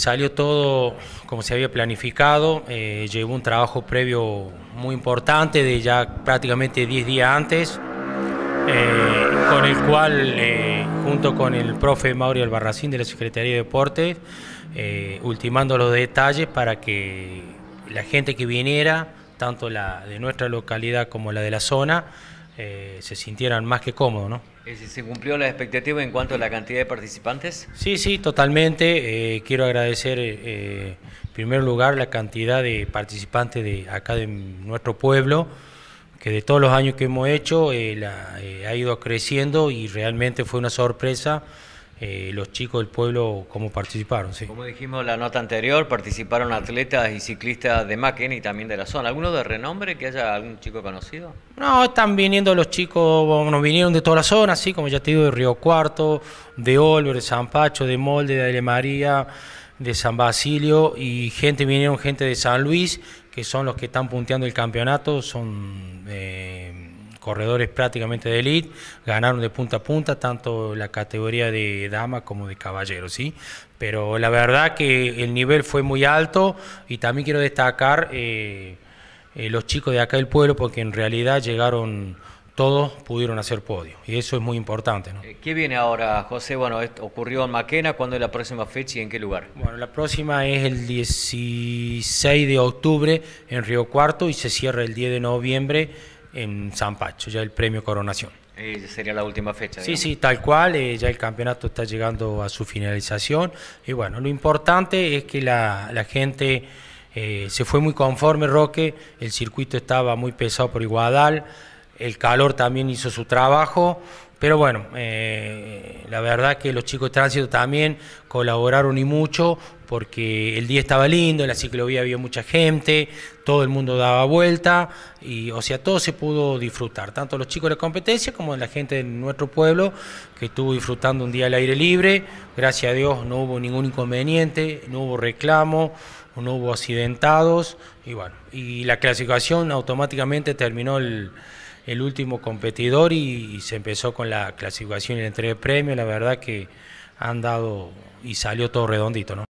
Salió todo como se había planificado, eh, llevó un trabajo previo muy importante de ya prácticamente 10 días antes, eh, con el cual, eh, junto con el profe Mauri Albarracín de la Secretaría de Deportes, eh, ultimando los detalles para que la gente que viniera, tanto la de nuestra localidad como la de la zona, eh, se sintieran más que cómodos. ¿no? Eh, ¿Se cumplió la expectativa en cuanto a la cantidad de participantes? Sí, sí, totalmente. Eh, quiero agradecer en primer lugar la cantidad de participantes de acá de nuestro pueblo, que de todos los años que hemos hecho ha ido creciendo y realmente fue una sorpresa eh, los chicos del pueblo cómo participaron. Sí. Como dijimos la nota anterior, participaron atletas y ciclistas de Maken y también de la zona. ¿Alguno de renombre que haya algún chico conocido? No, están viniendo los chicos, nos vinieron de toda la zona, así como ya te digo, de Río Cuarto, de Olver, de San Pacho, de Molde, de Alemaría, de San Basilio y gente, vinieron gente de San Luis, que son los que están punteando el campeonato, son... Eh, corredores prácticamente de elite, ganaron de punta a punta tanto la categoría de dama como de caballero, ¿sí? Pero la verdad que el nivel fue muy alto y también quiero destacar eh, eh, los chicos de acá del pueblo porque en realidad llegaron todos pudieron hacer podio y eso es muy importante. ¿no? Eh, ¿Qué viene ahora, José? Bueno, esto ocurrió en Maquena, ¿cuándo es la próxima fecha y en qué lugar? Bueno, la próxima es el 16 de octubre en Río Cuarto y se cierra el 10 de noviembre en San Pacho, ya el premio Coronación. Eh, sería la última fecha. Sí, sí, tal cual, eh, ya el campeonato está llegando a su finalización y bueno, lo importante es que la, gente eh, se fue muy conforme, Roque, el circuito estaba muy pesado por Iguadal, el calor también hizo su trabajo, pero bueno, eh, la verdad que los chicos de tránsito también colaboraron y mucho porque el día estaba lindo, en la ciclovía había mucha gente, todo el mundo daba vuelta y o sea, todo se pudo disfrutar, tanto los chicos de la competencia como la gente de nuestro pueblo que estuvo disfrutando un día al aire libre. Gracias a Dios no hubo ningún inconveniente, no hubo reclamo, no hubo accidentados y bueno, y la clasificación automáticamente terminó el el último competidor y, se empezó con la clasificación y la entrega de premios. La verdad que han dado y salió todo redondito, ¿no?